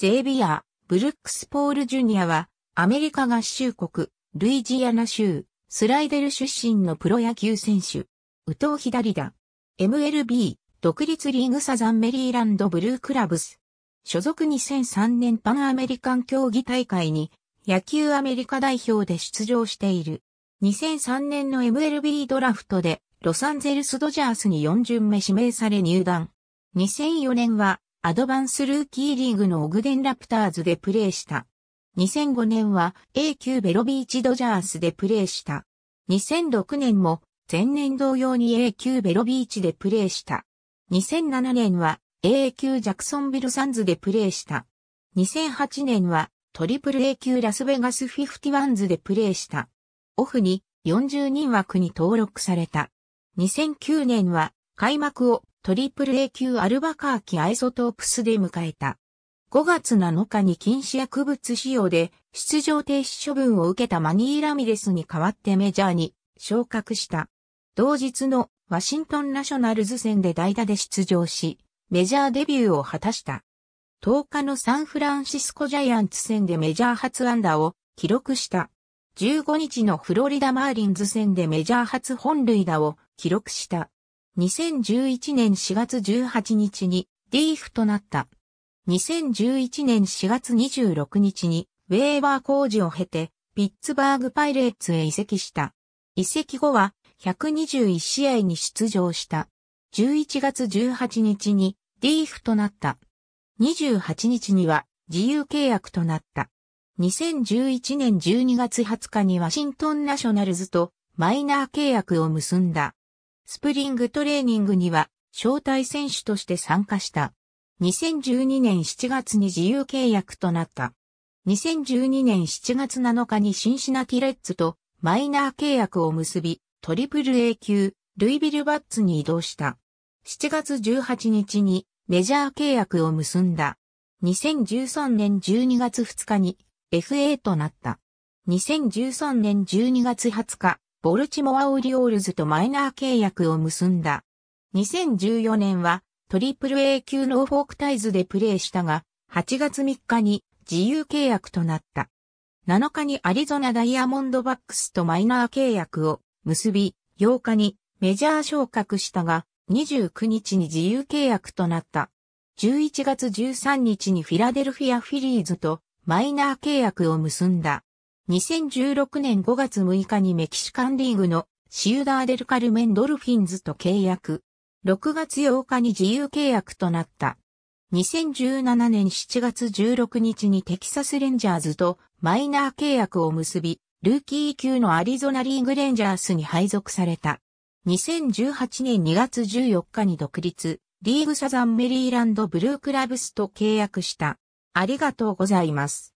J ビア、ブルックス・ポール・ジュニアは、アメリカ合衆国、ルイジアナ州、スライデル出身のプロ野球選手。右投左打。MLB、独立リーグサザンメリーランドブルークラブス。所属2003年パンアメリカン競技大会に、野球アメリカ代表で出場している。2003年の MLB ドラフトで、ロサンゼルスドジャースに4巡目指名され入団。2004年はアドバンスルーキーリーグのオグデンラプターズでプレーした。2005年は A 級ベロビーチドジャースでプレーした。2006年も前年同様に A 級ベロビーチでプレーした。2007年は A 級ジャクソンビルサンズでプレーした。2008年はトリプル A 級ラスベガスフィフティワンズでプレーした。オフに40人枠に登録された。2009年は開幕をトリプル A 級アルバカーキアイソトープスで迎えた。5月7日に禁止薬物使用で出場停止処分を受けたマニー・ラミレスに代わってメジャーに昇格した。同日のワシントンナショナルズ戦で代打で出場し、メジャーデビューを果たした。10日のサンフランシスコジャイアンツ戦でメジャー初安打を記録した。15日のフロリダマーリンズ戦でメジャー初本塁打を記録した。2011年4月18日にリーフとなった。2011年4月26日にウェーバー工事を経てピッツバーグパイレーツへ移籍した。移籍後は121試合に出場した。11月18日にリーフとなった。28日には自由契約となった。2011年12月20日にワシントンナショナルズとマイナー契約を結んだ。スプリングトレーニングには招待選手として参加した。2012年7月に自由契約となった。2012年7月7日にシンシナティレッツとマイナー契約を結び、トリプル A 級、ルイビルバッツに移動した。7月18日にメジャー契約を結んだ。2013年12月2日に FA となった。2013年12月20日、ボルチモア・オリオールズとマイナー契約を結んだ。2014年はトリプル A 級ノーフォークタイズでプレーしたが、8月3日に自由契約となった。7日にアリゾナダイヤモンドバックスとマイナー契約を結び、8日にメジャー昇格したが、29日に自由契約となった。11月13日にフィラデルフィアフィリーズとマイナー契約を結んだ。2016年5月6日にメキシカンリーグのシウダーデルカルメンドルフィンズと契約。6月8日に自由契約となった。2017年7月16日にテキサスレンジャーズとマイナー契約を結び、ルーキー級のアリゾナリーグレンジャースに配属された。2018年2月14日に独立、リーグサザンメリーランドブルークラブスと契約した。ありがとうございます。